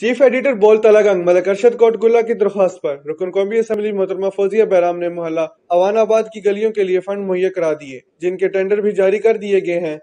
chief editor बोल तलागंग मलक अरशद कोटगुला की दरख्वास्त पर रुकन कौमी असम्बली मोहतरमा फौजिया बैराम ने मोहल्ला अवानाबाद की गलियों के लिए फंड मुहैया करा दिए जिनके टेंडर भी जारी कर दिए गए हैं